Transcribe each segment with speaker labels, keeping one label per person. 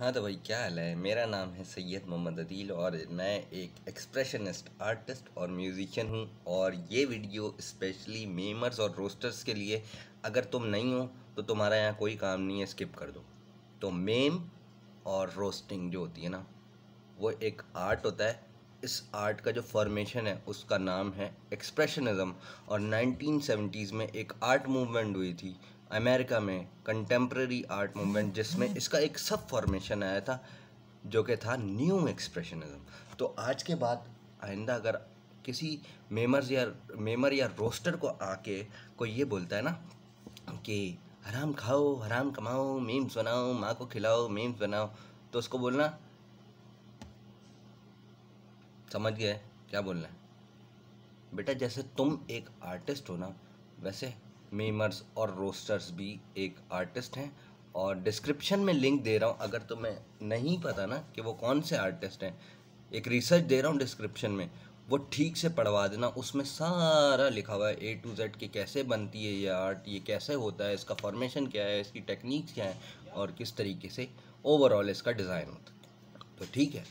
Speaker 1: हाँ तो भाई क्या हाल है मेरा नाम है सैयद मोहम्मद अदील और मैं एक एक्सप्रेशनिस्ट आर्टिस्ट और म्यूज़िशियन हूँ और ये वीडियो स्पेशली मेमर्स और रोस्टर्स के लिए अगर तुम नहीं हो तो तुम्हारा यहाँ कोई काम नहीं है स्किप कर दो तो मेम और रोस्टिंग जो होती है ना वो एक आर्ट होता है इस आर्ट का जो फॉर्मेशन है उसका नाम है एक्सप्रेशनिज़म और नाइनटीन में एक आर्ट मूवमेंट हुई थी अमेरिका में कंटेम्प्रेरी आर्ट मूवमेंट जिसमें इसका एक सब फॉर्मेशन आया था जो कि था न्यू एक्सप्रेशनिज्म तो आज के बाद आइंदा अगर किसी मेमर या मेमर या रोस्टर को आके कोई ये बोलता है ना कि हराम खाओ हराम कमाओ मीम्स बनाओ माँ को खिलाओ मीम्स बनाओ तो उसको बोलना समझ गए क्या बोलना है बेटा जैसे तुम एक आर्टिस्ट हो ना वैसे मेमर्स और रोस्टर्स भी एक आर्टिस्ट हैं और डिस्क्रिप्शन में लिंक दे रहा हूँ अगर तुम्हें नहीं पता ना कि वो कौन से आर्टिस्ट हैं एक रिसर्च दे रहा हूँ डिस्क्रिप्शन में वो ठीक से पढ़वा देना उसमें सारा लिखा हुआ है ए टू जेड कि कैसे बनती है ये आर्ट ये कैसे होता है इसका फॉर्मेशन क्या है इसकी टेक्निक्स क्या है और किस तरीके से ओवरऑल इसका डिज़ाइन होता है तो ठीक है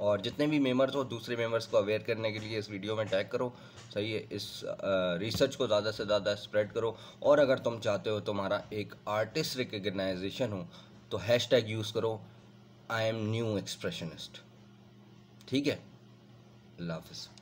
Speaker 1: और जितने भी मेम्बर्स हो दूसरे मेम्बर्स को अवेयर करने के लिए इस वीडियो में टैग करो सही है इस रिसर्च को ज़्यादा से ज़्यादा स्प्रेड करो और अगर तुम चाहते हो तुम्हारा एक आर्टिस्ट रिकगनाइजेशन हो तो हैश टैग यूज़ करो आई एम न्यू एक्सप्रेशनिस्ट ठीक है अल्लाह हाफिज़